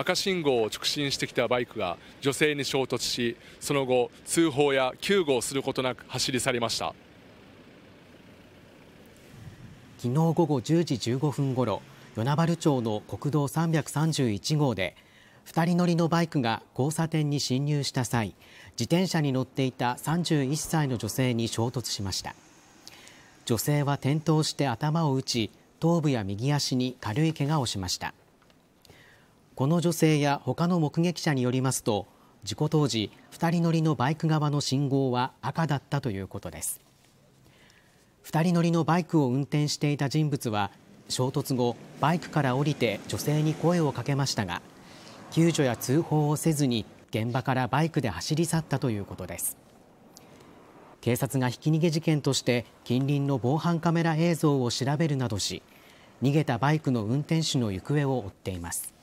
赤信号を直進してきたバイクが女性に衝突しその後通報や救護をすることなく走り去りました昨日午後10時15分ごろ与那原町の国道331号で2人乗りのバイクが交差点に進入した際自転車に乗っていた31歳の女性に衝突しました女性は転倒して頭を打ち頭部や右足に軽い怪我をしましたこの女性や他の目撃者によりますと、事故当時、2人乗りのバイク側の信号は赤だったということです。2人乗りのバイクを運転していた人物は、衝突後、バイクから降りて女性に声をかけましたが、救助や通報をせずに現場からバイクで走り去ったということです。警察がひき逃げ事件として近隣の防犯カメラ映像を調べるなどし、逃げたバイクの運転手の行方を追っています。